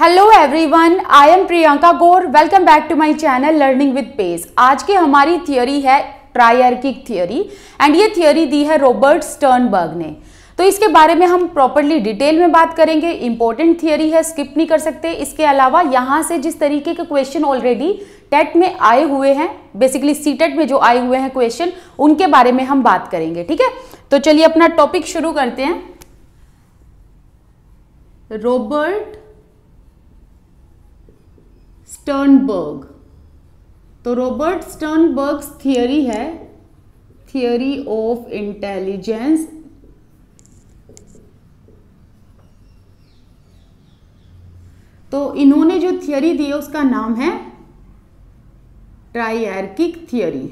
Hello everyone I am Priyanka Gaur welcome back to my channel learning with pace आज की हमारी theory है triarchic theory and ये theory दी है रॉबर्ट स्टर्नबर्ग ने तो इसके बारे में हम प्रॉपरली डिटेल में बात करेंगे इंपॉर्टेंट थियोरी है स्किप नहीं कर सकते इसके अलावा यहाँ से जिस तरीके के क्वेश्चन ऑलरेडी टेट में आए हुए हैं बेसिकली सी टेट में जो आए हुए हैं क्वेश्चन उनके बारे में हम बात करेंगे ठीक है तो चलिए अपना टॉपिक शुरू करते हैं रॉबर्ट स्टर्नबर्ग तो रॉबर्ट स्टर्नबर्ग्स थियोरी है थियोरी ऑफ इंटेलिजेंस तो इन्होंने जो थियोरी दी है उसका नाम है ट्राइर्किक थियोरी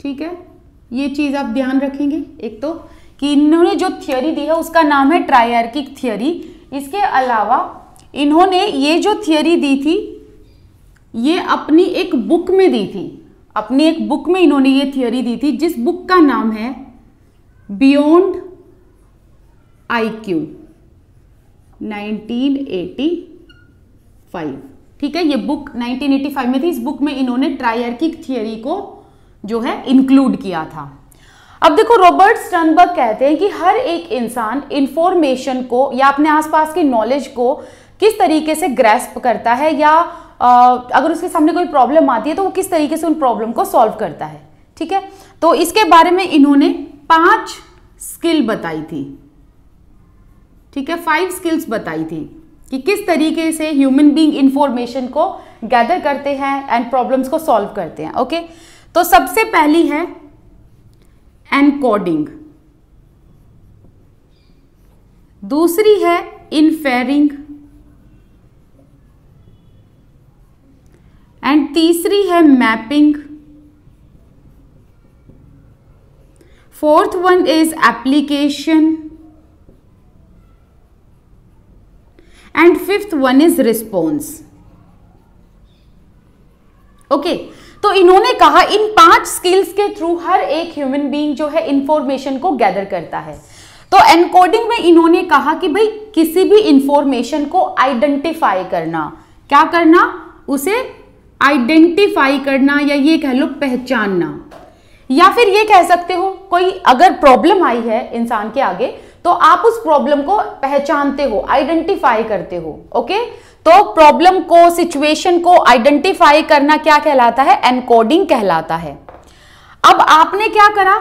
ठीक है ये चीज़ आप ध्यान रखेंगे एक तो कि इन्होंने जो थियोरी दी है उसका नाम है ट्राइआर्किक थियोरी इसके अलावा इन्होंने ये जो थियोरी दी थी ये अपनी एक बुक में दी थी अपनी एक बुक में इन्होंने ये थियोरी दी थी जिस बुक का नाम है बियॉन्ड आई क्यू ठीक है ये बुक 1985 में थी इस बुक में इन्होंने ट्रायर्किक थियोरी को जो है इंक्लूड किया था अब देखो रॉबर्ट स्टनबर्ग कहते हैं कि हर एक इंसान इंफॉर्मेशन को या अपने आसपास की नॉलेज को किस तरीके से ग्रेस्प करता है या आ, अगर उसके सामने कोई प्रॉब्लम आती है तो वो किस तरीके से उन प्रॉब्लम को सॉल्व करता है ठीक है तो इसके बारे में इन्होंने पांच स्किल बताई थी ठीक है फाइव स्किल्स बताई थी कि किस तरीके से ह्यूमन बींग इंफॉर्मेशन को गैदर करते हैं एंड प्रॉब्लम्स को सॉल्व करते हैं ओके तो सबसे पहली है एनकोडिंग दूसरी है इनफेयरिंग एंड तीसरी है mapping fourth one is application and fifth one is response okay तो इन्होंने कहा इन पांच स्किल्स के थ्रू हर एक ह्यूमन बींग जो है इंफॉर्मेशन को गैदर करता है तो एनकोडिंग में इन्होंने कहा कि भाई किसी भी इंफॉर्मेशन को आइडेंटिफाई करना क्या करना उसे आइडेंटिफाई करना या ये कह लो पहचानना या फिर ये कह सकते हो कोई अगर प्रॉब्लम आई है इंसान के आगे तो आप उस प्रॉब्लम को पहचानते हो आइडेंटिफाई करते हो ओके तो प्रॉब्लम को सिचुएशन को आइडेंटिफाई करना क्या कहलाता है एनकोडिंग कहलाता है अब आपने क्या करा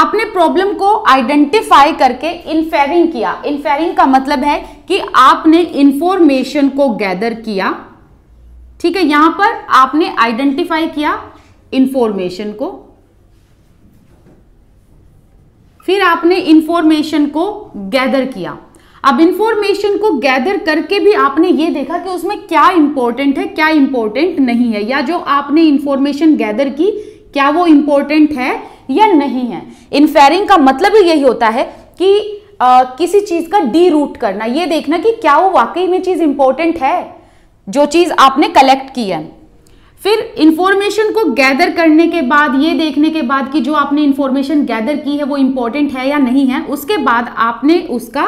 आपने प्रॉब्लम को आइडेंटिफाई करके इन्फेरिंग किया इन्फेरिंग का मतलब है कि आपने इंफॉर्मेशन को गैदर किया ठीक है यहां पर आपने आइडेंटिफाई किया इंफॉर्मेशन को फिर आपने इंफॉर्मेशन को गैदर किया अब इंफॉर्मेशन को गैदर करके भी आपने ये देखा कि उसमें क्या इंपॉर्टेंट है क्या इंपॉर्टेंट नहीं है या जो आपने इंफॉर्मेशन गैदर की क्या वो इंपॉर्टेंट है या नहीं है इनफेरिंग का मतलब ही यही होता है कि आ, किसी चीज़ का डी रूट करना ये देखना कि क्या वो वाकई में चीज़ इंपॉर्टेंट है जो चीज़ आपने कलेक्ट की है फिर इंफॉर्मेशन को गैदर करने के बाद ये देखने के बाद कि जो आपने इंफॉर्मेशन गैदर की है वो इंपॉर्टेंट है या नहीं है उसके बाद आपने उसका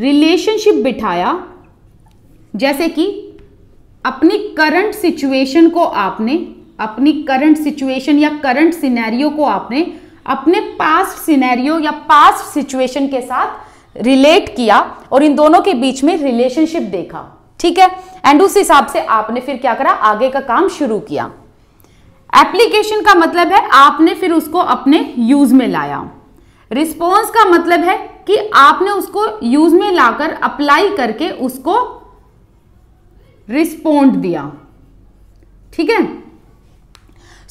रिलेशनशिप बिठाया जैसे कि अपनी करंट सिचुएशन को आपने अपनी करंट सिचुएशन या करंट सिनेरियो को आपने अपने पास्ट सिनेरियो या पास्ट सिचुएशन के साथ रिलेट किया और इन दोनों के बीच में रिलेशनशिप देखा ठीक है एंड उस हिसाब से आपने फिर क्या करा आगे का काम शुरू किया एप्लीकेशन का मतलब है आपने फिर उसको अपने यूज में लाया रिस्पॉन्स का मतलब है कि आपने उसको यूज में लाकर अप्लाई करके उसको रिस्पोंड दिया ठीक है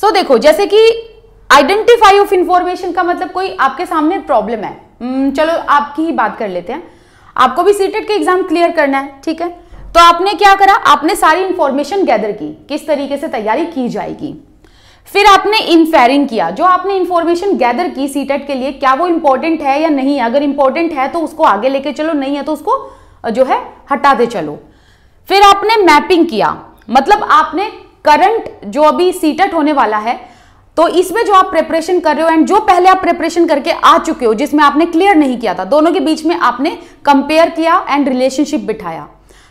सो देखो जैसे कि आइडेंटिफाई ऑफ इंफॉर्मेशन का मतलब कोई आपके सामने प्रॉब्लम है हम्म, चलो आपकी ही बात कर लेते हैं आपको भी सीटेट e के एग्जाम क्लियर करना है ठीक है तो आपने क्या करा आपने सारी इंफॉर्मेशन गैदर की किस तरीके से तैयारी की जाएगी फिर आपने इनफेरिंग किया जो आपने इन्फॉर्मेशन गैदर की सीटेट e के लिए क्या वो इंपॉर्टेंट है या नहीं अगर इंपॉर्टेंट है तो उसको आगे लेके चलो नहीं है तो उसको जो है हटाते चलो फिर आपने मैपिंग किया मतलब आपने करंट जो अभी सीटेट e होने वाला है तो इसमें जो आप प्रिपरेशन कर रहे हो एंड जो पहले आप प्रिपरेशन करके आ चुके हो जिसमें आपने क्लियर नहीं किया था दोनों के बीच में आपने कंपेयर किया एंड रिलेशनशिप बिठाया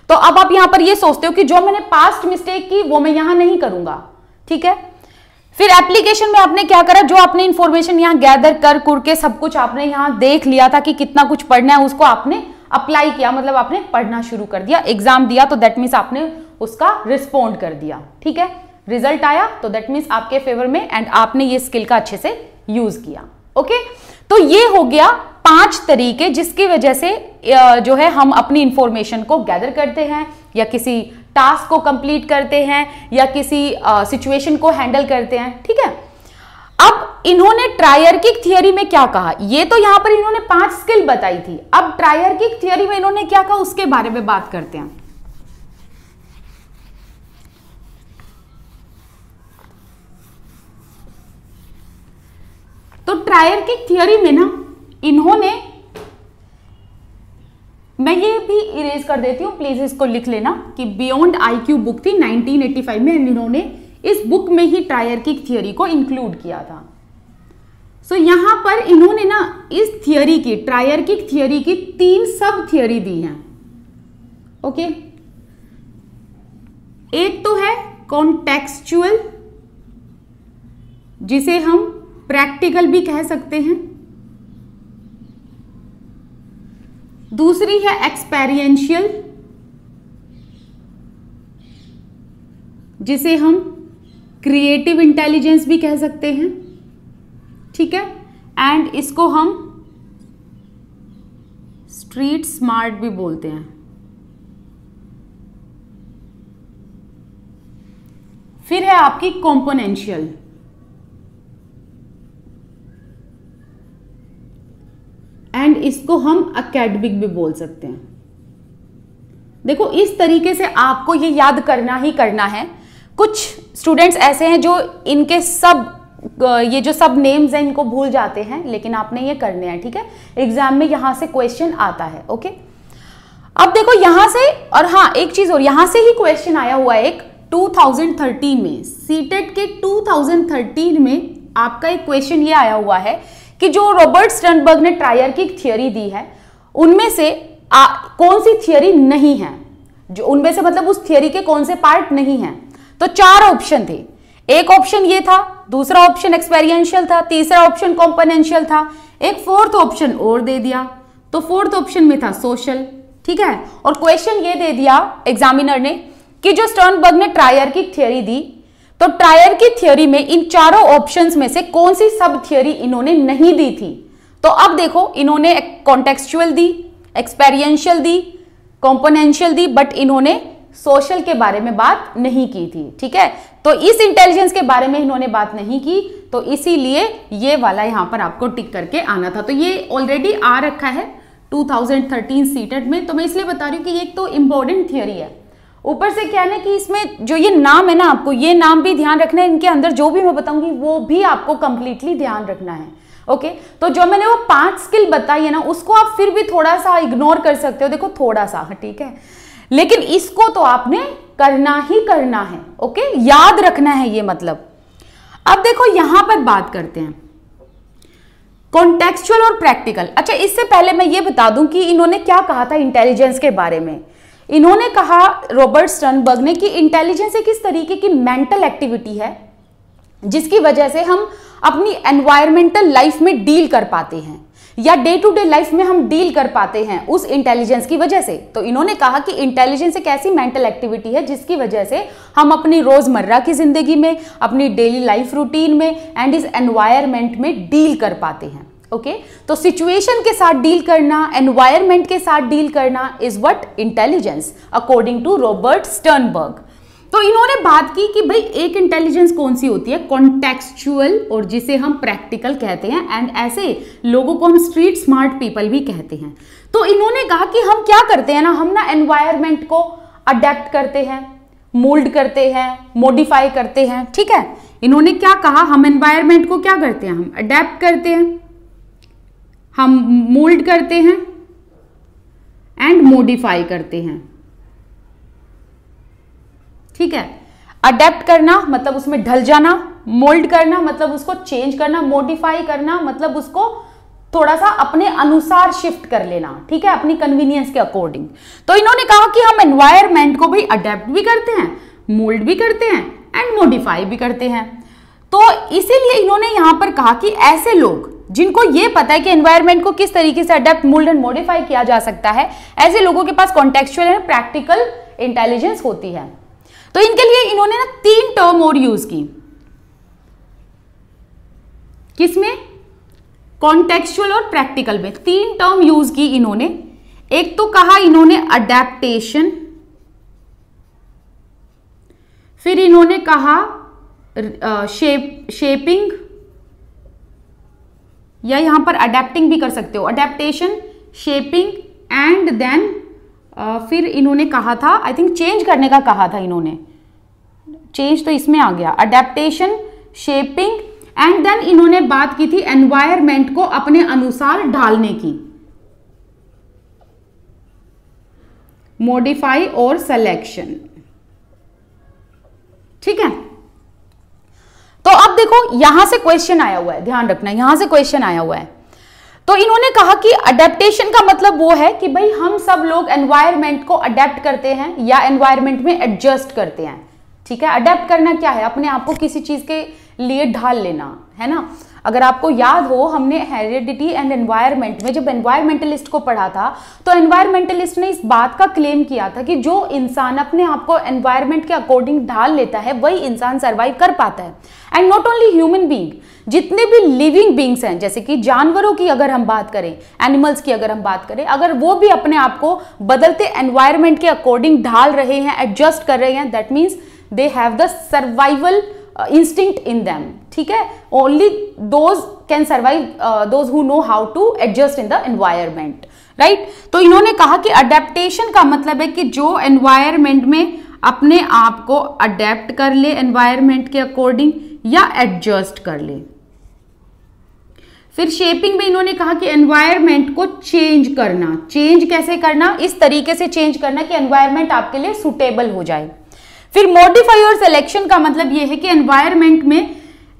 तो अब आप यहां पर ये सोचते हो कि जो मैंने पास्ट मिस्टेक की वो मैं यहां नहीं करूंगा ठीक है फिर एप्लीकेशन में आपने क्या करा जो आपने इंफॉर्मेशन यहां गैदर कर कुर सब कुछ आपने यहां देख लिया था कि कितना कुछ पढ़ना है उसको आपने अप्लाई किया मतलब आपने पढ़ना शुरू कर दिया एग्जाम दिया तो दैट मीन्स आपने उसका रिस्पॉन्ड कर दिया ठीक है रिजल्ट आया तो दैट मीन्स आपके फेवर में एंड आपने ये स्किल का अच्छे से यूज किया ओके तो ये हो गया पांच तरीके जिसकी वजह से जो है हम अपनी इंफॉर्मेशन को गैदर करते हैं या किसी टास्क को कंप्लीट करते हैं या किसी सिचुएशन को हैंडल करते हैं ठीक है अब इन्होंने ट्रायर्किक थियोरी में क्या कहा ये तो यहां पर इन्होंने पांच स्किल बताई थी अब ट्रायरकिक थियोरी में इन्होंने क्या कहा उसके बारे में बात करते हैं तो ट्रायर की थियोरी में ना इन्होंने मैं ये भी इरेज कर देती हूँ प्लीज इसको लिख लेना कि बियॉन्ड आईक्यू बुक थी 1985 में इन्होंने इस बुक में ही ट्रायर की थियोरी को इंक्लूड किया था सो so, यहां पर इन्होंने ना इस थियोरी की ट्रायर की थियोरी की तीन सब थियोरी दी हैं ओके okay? एक तो है कॉन्टेक्सचुअल जिसे हम प्रैक्टिकल भी कह सकते हैं दूसरी है एक्सपेरियंशियल जिसे हम क्रिएटिव इंटेलिजेंस भी कह सकते हैं ठीक है एंड इसको हम स्ट्रीट स्मार्ट भी बोलते हैं फिर है आपकी कॉम्पोनेंशियल एंड इसको हम अकेडमिक भी बोल सकते हैं देखो इस तरीके से आपको ये याद करना ही करना है कुछ स्टूडेंट्स ऐसे हैं जो इनके सब ये जो सब नेम्स हैं इनको भूल जाते हैं लेकिन आपने ये करने हैं ठीक है एग्जाम में यहां से क्वेश्चन आता है ओके अब देखो यहां से और हाँ एक चीज़ और यहां से ही क्वेश्चन आया हुआ है एक 2013 में सीटेट के 2013 में आपका एक क्वेश्चन ये आया हुआ है कि जो रॉबर्ट स्टनबर्ग ने ट्रायर की थियोरी दी है उनमें से आ, कौन सी थियोरी नहीं है जो उनमें से मतलब उस थियोरी के कौन से पार्ट नहीं है तो चार ऑप्शन थे एक ऑप्शन ये था दूसरा ऑप्शन एक्सपेरियंशियल था तीसरा ऑप्शन कॉम्पोनेंशियल था एक फोर्थ ऑप्शन और दे दिया तो फोर्थ ऑप्शन में था सोशल ठीक है और क्वेश्चन ये दे दिया एग्जामिनर ने कि जो स्टर्नबर्ग ने ट्रायर की थियोरी दी तो ट्रायर की थियोरी में इन चारों ऑप्शंस में से कौन सी सब थियोरी इन्होंने नहीं दी थी तो अब देखो इन्होंने कॉन्टेक्चुअल दी एक्सपेरियंशियल दी कॉम्पोनेंशियल दी बट इन्होंने सोशल के बारे में बात नहीं की थी ठीक है तो इस इंटेलिजेंस के बारे में इन्होंने बात नहीं की तो इसीलिए ये वाला यहां पर आपको टिक करके आना था तो ये ऑलरेडी आ रखा है 2013 सीटेड में तो मैं इसलिए बता रही हूं कि ये एक तो इंपॉर्टेंट थियोरी है ऊपर से क्या है ना कि इसमें जो ये नाम है ना आपको ये नाम भी ध्यान रखना है इनके अंदर जो भी मैं बताऊंगी वो भी आपको कंप्लीटली ध्यान रखना है ओके okay? तो जो मैंने वो पांच स्किल बताई है ना उसको आप फिर भी थोड़ा सा इग्नोर कर सकते हो देखो थोड़ा सा हाँ, ठीक है लेकिन इसको तो आपने करना ही करना है ओके okay? याद रखना है ये मतलब अब देखो यहां पर बात करते हैं कॉन्टेक्चुअल और प्रैक्टिकल अच्छा इससे पहले मैं ये बता दूं कि इन्होंने क्या कहा था इंटेलिजेंस के बारे में इन्होंने कहा रॉबर्ट स्टर्नबर्ग ने कि इंटेलिजेंस एक इस तरीके की मेंटल एक्टिविटी है जिसकी वजह से हम अपनी एनवायरमेंटल लाइफ में डील कर पाते हैं या डे टू डे लाइफ में हम डील कर पाते हैं उस इंटेलिजेंस की वजह से तो इन्होंने कहा कि इंटेलिजेंस एक ऐसी मेंटल एक्टिविटी है जिसकी वजह से हम अपनी रोजमर्रा की जिंदगी में अपनी डेली लाइफ रूटीन में एंड इस एनवायरमेंट में डील कर पाते हैं ओके okay? तो सिचुएशन के साथ डील करना एनवायरमेंट के साथ डील करना is what intelligence according to Robert Sternberg तो इन्होंने बात की कि भाई एक इंटेलिजेंस कौन सी होती है कॉन्टेक्चुअल और जिसे हम प्रैक्टिकल कहते हैं एंड ऐसे लोगों को हम स्ट्रीट स्मार्ट पीपल भी कहते हैं तो इन्होंने कहा कि हम क्या करते हैं ना हम ना एनवायरमेंट को अडेप्ट करते हैं मोल्ड करते हैं मोडिफाई करते हैं ठीक है इन्होंने क्या कहा हम एनवायरमेंट को क्या करते हैं हम अडेप्ट करते हैं हम मोल्ड करते हैं एंड मोडिफाई करते हैं ठीक है अडेप्ट करना मतलब उसमें ढल जाना मोल्ड करना मतलब उसको चेंज करना मोडिफाई करना मतलब उसको थोड़ा सा अपने अनुसार शिफ्ट कर लेना ठीक है अपनी कन्वीनियंस के अकॉर्डिंग तो इन्होंने कहा कि हम एनवायरमेंट को भी अडेप्ट भी करते हैं मोल्ड भी करते हैं एंड मोडिफाई भी करते हैं तो इसीलिए इन्होंने यहां पर कहा कि ऐसे लोग जिनको ये पता है कि एनवायरमेंट को किस तरीके से अडेप्ट मोल्ड एंड मॉडिफाई किया जा सकता है ऐसे लोगों के पास कॉन्टेक्चुअल एंड प्रैक्टिकल इंटेलिजेंस होती है तो इनके लिए इन्होंने ना तीन टर्म और यूज की किसमें कॉन्टेक्चुअल और प्रैक्टिकल में तीन टर्म यूज की इन्होंने एक तो कहा इन्होंने अडेप्टेशन फिर इन्होंने कहा शेप uh, शेपिंग या यहाँ पर अडेप्टिंग भी कर सकते हो अडेप्टेशन शेपिंग एंड देन फिर इन्होंने कहा था आई थिंक चेंज करने का कहा था इन्होंने चेंज तो इसमें आ गया अडेप्टेशन शेपिंग एंड देन इन्होंने बात की थी एनवायरमेंट को अपने अनुसार ढालने की मॉडिफाई और सेलेक्शन ठीक है देखो यहां से क्वेश्चन आया हुआ है ध्यान रखना यहां से क्वेश्चन आया हुआ है तो इन्होंने कहा कि अडेप्टेशन का मतलब वो है कि भाई हम सब लोग एनवायरमेंट को अडेप्ट करते हैं या एनवायरमेंट में एडजस्ट करते हैं ठीक है अडेप्ट करना क्या है अपने आप को किसी चीज के लिए ढाल लेना है ना अगर आपको याद हो हमने हेरिडिटी एंड एनवायरमेंट में जब एनवायरमेंटलिस्ट को पढ़ा था तो एनवायरमेंटलिस्ट ने इस बात का क्लेम किया था कि जो इंसान अपने आप को एनवायरमेंट के अकॉर्डिंग ढाल लेता है वही इंसान सर्वाइव कर पाता है and not only human being जितने भी लिविंग बींग्स हैं जैसे कि जानवरों की अगर हम बात करें एनिमल्स की अगर हम बात करें अगर वो भी अपने आप को बदलते एनवायरमेंट के अकॉर्डिंग ढाल रहे हैं एडजस्ट कर रहे हैं that means they have the survival instinct in them ठीक है only those can survive those who know how to adjust in the environment right तो इन्होंने कहा कि अडेप्टेशन का मतलब है कि जो एनवायरमेंट में अपने आप को अडेप्ट कर ले एनवायरमेंट के अकॉर्डिंग या एडजस्ट कर ले फिर शेपिंग में इन्होंने कहा कि एनवायरमेंट को चेंज करना चेंज कैसे करना इस तरीके से चेंज करना कि एनवायरमेंट आपके लिए सुटेबल हो जाए फिर मॉडिफाई और सिलेक्शन का मतलब यह है कि एनवायरमेंट में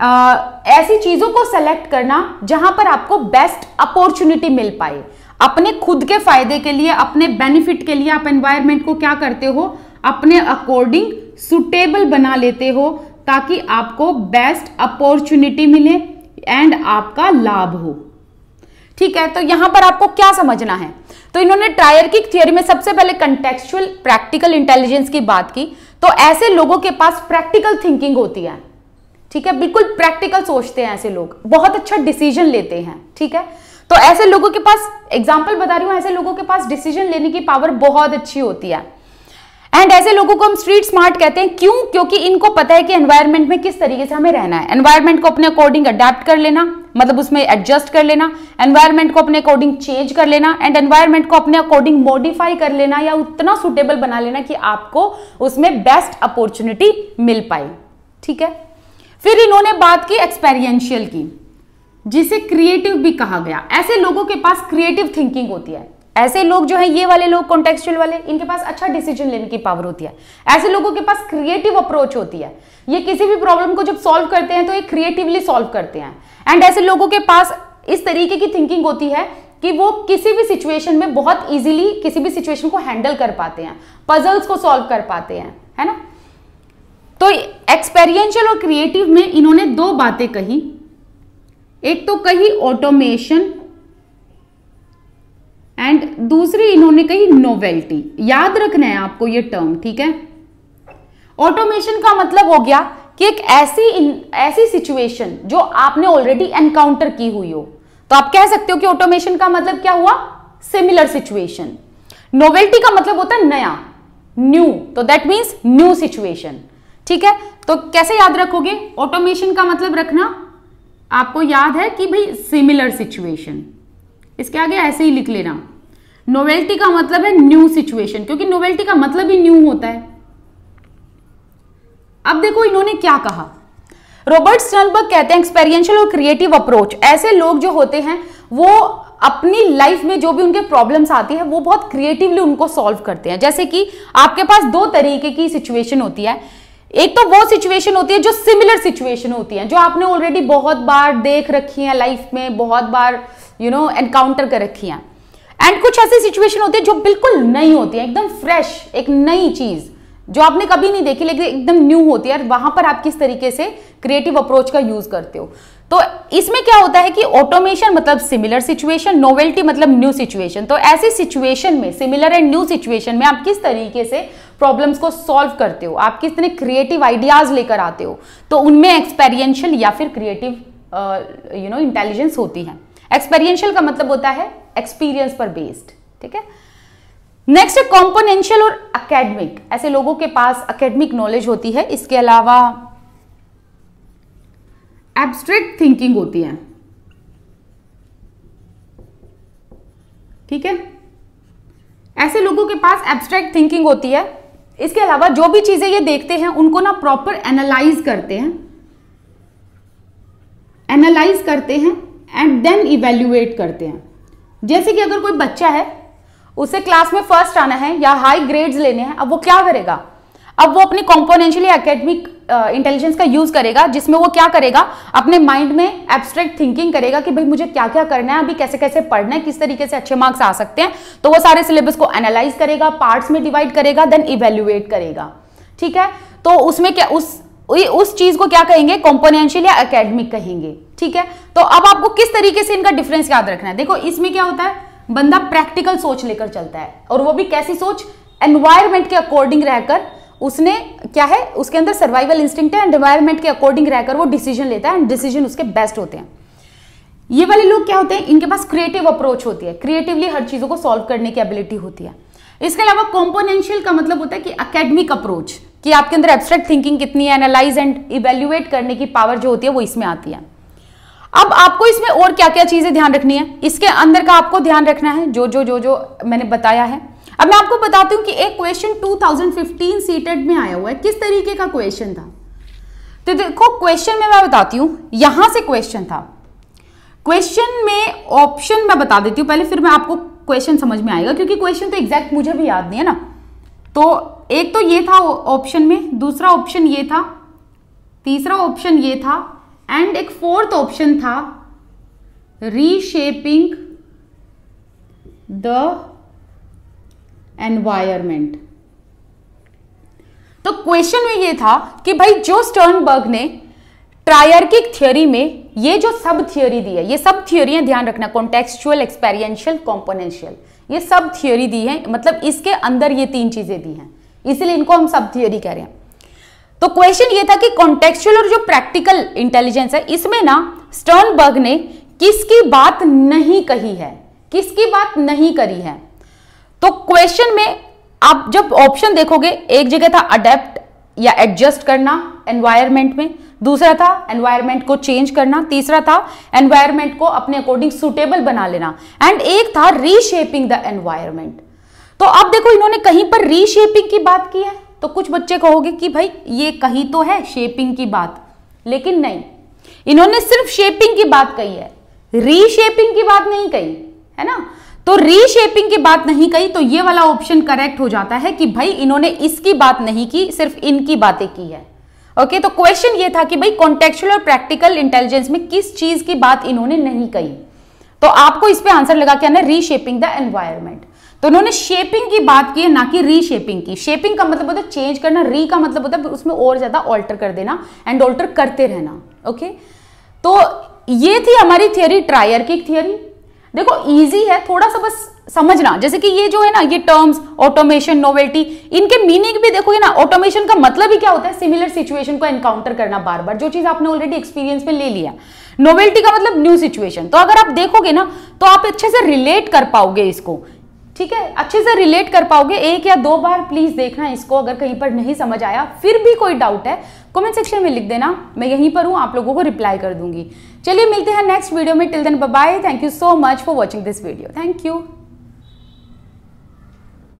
ऐसी चीज़ों को सेलेक्ट करना जहां पर आपको बेस्ट अपॉर्चुनिटी मिल पाए अपने खुद के फायदे के लिए अपने बेनिफिट के लिए आप एनवायरमेंट को क्या करते हो अपने अकॉर्डिंग सुटेबल बना लेते हो ताकि आपको बेस्ट अपॉर्चुनिटी मिले एंड आपका लाभ हो ठीक है तो यहां पर आपको क्या समझना है तो इन्होंने ट्रायर की थियोरी में सबसे पहले कंटेक्चुअल प्रैक्टिकल इंटेलिजेंस की बात की तो ऐसे लोगों के पास प्रैक्टिकल थिंकिंग होती है ठीक है बिल्कुल प्रैक्टिकल सोचते हैं ऐसे लोग बहुत अच्छा डिसीजन लेते हैं ठीक है तो ऐसे लोगों के पास एग्जाम्पल बता रही हूँ ऐसे लोगों के पास डिसीजन लेने की पावर बहुत अच्छी होती है एंड ऐसे लोगों को हम स्ट्रीट स्मार्ट कहते हैं क्यों क्योंकि इनको पता है कि एनवायरमेंट में किस तरीके से हमें रहना है एनवायरमेंट को अपने अकॉर्डिंग अडेप्ट कर लेना मतलब उसमें एडजस्ट कर लेना एनवायरमेंट को अपने अकॉर्डिंग चेंज कर लेना एंड एनवायरमेंट को अपने अकॉर्डिंग मॉडिफाई कर लेना या उतना सुटेबल बना लेना कि आपको उसमें बेस्ट अपॉर्चुनिटी मिल पाए ठीक है फिर इन्होंने बात की एक्सपेरियंशियल की जिसे क्रिएटिव भी कहा गया ऐसे लोगों के पास क्रिएटिव थिंकिंग होती है ऐसे लोग जो है ये वाले लोग कॉन्टेक्चुअल वाले इनके पास अच्छा डिसीजन लेने की पावर होती है ऐसे लोगों के पास क्रिएटिव अप्रोच होती है ये किसी भी प्रॉब्लम को जब सॉल्व करते हैं तो ये क्रिएटिवली सॉल्व करते हैं एंड ऐसे लोगों के पास इस तरीके की थिंकिंग होती है कि वो किसी भी सिचुएशन में बहुत इजीली किसी भी सिचुएशन को हैंडल कर पाते हैं पजल्स को सॉल्व कर पाते हैं है ना तो एक्सपेरियंशियल और क्रिएटिव में इन्होंने दो बातें कही एक तो कही ऑटोमेशन एंड दूसरी इन्होंने कही नोवेल्टी याद रखना है आपको ये टर्म ठीक है ऑटोमेशन का मतलब हो गया कि एक ऐसी ऐसी सिचुएशन जो आपने ऑलरेडी एनकाउंटर की हुई हो तो आप कह सकते हो कि ऑटोमेशन का मतलब क्या हुआ सिमिलर सिचुएशन नोवेल्टी का मतलब होता है नया न्यू तो दैट मीन्स न्यू सिचुएशन ठीक है तो कैसे याद रखोगे ऑटोमेशन का मतलब रखना आपको याद है कि भाई सिमिलर सिचुएशन इसके आगे ऐसे ही लिख लेना नोवेल्टी का मतलब है न्यू सिचुएशन क्योंकि नोवेल्टी का मतलब ही न्यू होता है अब देखो इन्होंने क्या कहा रॉबर्ट स्टर्नबर्ग कहते हैं एक्सपेरियंशियल और क्रिएटिव अप्रोच ऐसे लोग जो होते हैं वो अपनी लाइफ में जो भी उनके प्रॉब्लम्स आती है वो बहुत क्रिएटिवली उनको सॉल्व करते हैं जैसे कि आपके पास दो तरीके की सिचुएशन होती है एक तो वो सिचुएशन होती है जो सिमिलर सिचुएशन होती है जो आपने ऑलरेडी बहुत बार देख रखी है लाइफ में बहुत बार यू नो एनकाउंटर कर रखी है एंड कुछ ऐसी सिचुएशन होती है जो बिल्कुल नई होती है एकदम फ्रेश एक नई चीज जो आपने कभी नहीं देखी लेकिन एकदम न्यू होती है और वहां पर आप किस तरीके से क्रिएटिव अप्रोच का यूज करते हो तो इसमें क्या होता है कि ऑटोमेशन मतलब सिमिलर सिचुएशन नोवेल्टी मतलब न्यू सिचुएशन तो ऐसी सिचुएशन में सिमिलर एंड न्यू सिचुएशन में आप किस तरीके से प्रॉब्लम्स को सॉल्व करते हो आप कितने क्रिएटिव आइडियाज लेकर आते हो तो उनमें एक्सपेरियंशियल या फिर क्रिएटिव यू नो इंटेलिजेंस होती है एक्सपेरियंशियल का मतलब होता है एक्सपीरियंस पर बेस्ड ठीक है नेक्स्ट है कॉम्पोनेंशियल और अकेडमिक ऐसे लोगों के पास अकेडमिक नॉलेज होती है इसके अलावा एब्स्ट्रैक्ट थिंकिंग होती है ठीक है ऐसे लोगों के पास एब्स्ट्रैक्ट थिंकिंग होती है इसके अलावा जो भी चीज़ें ये देखते हैं उनको ना प्रॉपर एनालाइज करते हैं एनालाइज करते हैं एंड देन इवेल्युएट करते हैं जैसे कि अगर कोई बच्चा है उसे क्लास में फर्स्ट आना है या हाई ग्रेड्स लेने हैं अब वो क्या करेगा अब वो अपने कॉम्पोनेंशियली एकेडमिक इंटेलिजेंस का यूज करेगा जिसमें वो क्या करेगा अपने माइंड में एब्स्ट्रैक्ट थिंकिंग करेगा कि भाई मुझे क्या क्या करना है अभी कैसे कैसे पढ़ना है किस तरीके से अच्छे मार्क्स आ सकते हैं तो वो सारे सिलेबस को एनालाइज करेगा पार्ट्स में डिवाइड करेगा देन इवेल्युएट करेगा ठीक है तो उसमें क्या उस उस चीज को क्या कहेंगे कॉम्पोनेंशियल या अकेडमिक कहेंगे ठीक है तो अब आपको किस तरीके से इनका डिफरेंस याद रखना है देखो इसमें क्या होता है बंदा प्रैक्टिकल सोच लेकर चलता है और वो भी कैसी सोच एनवायरमेंट के अकॉर्डिंग रहकर उसने क्या है उसके अंदर सर्वाइवल इंस्टिंक्ट है एंड एनवायरमेंट के अकॉर्डिंग रहकर वो डिसीजन लेता है एंड डिसीजन उसके बेस्ट होते हैं ये वाले लोग क्या होते हैं इनके पास क्रिएटिव अप्रोच होती है क्रिएटिवली हर चीज़ों को सॉल्व करने की एबिलिटी होती है इसके अलावा कॉम्पोनेंशियल का मतलब होता है कि अकेडमिक अप्रोच कि आपके अंदर एब्स्ट्रैक्ट थिंकिंग कितनी है एनालाइज एंड इवेल्युएट करने की पावर जो होती है वो इसमें आती है अब आपको इसमें और क्या क्या चीज़ें ध्यान रखनी है इसके अंदर का आपको ध्यान रखना है जो जो जो जो मैंने बताया है अब मैं आपको बताती हूँ कि एक क्वेश्चन 2015 सीटेड में आया हुआ है किस तरीके का क्वेश्चन था तो देखो क्वेश्चन में मैं बताती हूँ यहां से क्वेश्चन था क्वेश्चन में ऑप्शन मैं बता देती हूँ पहले फिर मैं आपको क्वेश्चन समझ में आएगा क्योंकि क्वेश्चन तो एग्जैक्ट मुझे भी याद नहीं है ना तो एक तो ये था ऑप्शन में दूसरा ऑप्शन ये था तीसरा ऑप्शन ये था एंड एक फोर्थ ऑप्शन था रीशेपिंग द एनवायरमेंट तो क्वेश्चन में ये था कि भाई जो स्टर्नबर्ग ने ट्रायर्किक थियोरी में ये जो सब थियोरी दी है ये सब थियोरियां ध्यान रखना कॉन्टेक्चुअल एक्सपेरियंशियल कॉम्पोनेंशियल ये सब थियोरी दी है मतलब इसके अंदर ये तीन चीजें दी हैं इसलिए इनको हम सब थियोरी कह रहे हैं तो क्वेश्चन ये था कि कॉन्टेक्चुअल और जो प्रैक्टिकल इंटेलिजेंस है इसमें ना स्टर्नबर्ग ने किसकी बात नहीं कही है किसकी बात नहीं करी है तो क्वेश्चन में आप जब ऑप्शन देखोगे एक जगह था अडेप्ट या एडजस्ट करना एनवायरमेंट में दूसरा था एनवायरमेंट को चेंज करना तीसरा था एनवायरमेंट को अपने अकॉर्डिंग सुटेबल बना लेना एंड एक था रीशेपिंग द एनवायरमेंट तो अब देखो इन्होंने कहीं पर रीशेपिंग की बात की है तो कुछ बच्चे कहोगे कि भाई ये कहीं तो है शेपिंग की बात लेकिन नहीं इन्होंने सिर्फ शेपिंग की बात कही है रीशेपिंग की बात नहीं कही है ना तो रीशेपिंग की बात नहीं कही तो ये वाला ऑप्शन करेक्ट हो जाता है कि भाई इन्होंने इसकी बात नहीं की सिर्फ इनकी बातें की है ओके तो क्वेश्चन ये था कि भाई कॉन्टेक्चुअल और प्रैक्टिकल इंटेलिजेंस में किस चीज की बात इन्होंने नहीं कही तो आपको इस पे आंसर लगा के आना रीशेपिंग द एनवायरमेंट तो इन्होंने शेपिंग की बात की है ना कि रीशेपिंग की शेपिंग का मतलब होता है चेंज करना री का मतलब होता है उसमें और ज्यादा ऑल्टर कर देना एंड ऑल्टर करते रहना ओके तो ये थी हमारी थियोरी ट्रायर की थियोरी देखो इजी है थोड़ा सा बस समझना जैसे कि ये जो है ना ये टर्म्स ऑटोमेशन नोवेल्टी इनके मीनिंग भी देखोगे ना ऑटोमेशन का मतलब ही क्या होता है सिमिलर सिचुएशन को एनकाउंटर करना बार बार जो चीज आपने ऑलरेडी एक्सपीरियंस में ले लिया नोवेल्टी का मतलब न्यू सिचुएशन तो अगर आप देखोगे ना तो आप अच्छे से रिलेट कर पाओगे इसको ठीक है अच्छे से रिलेट कर पाओगे एक या दो बार प्लीज देखना इसको अगर कहीं पर नहीं समझ आया फिर भी कोई डाउट है कमेंट सेक्शन में लिख देना मैं यहीं पर हूँ आप लोगों को रिप्लाई कर दूंगी चलिए मिलते हैं नेक्स्ट वीडियो में till then bye thank you so much for watching this video thank you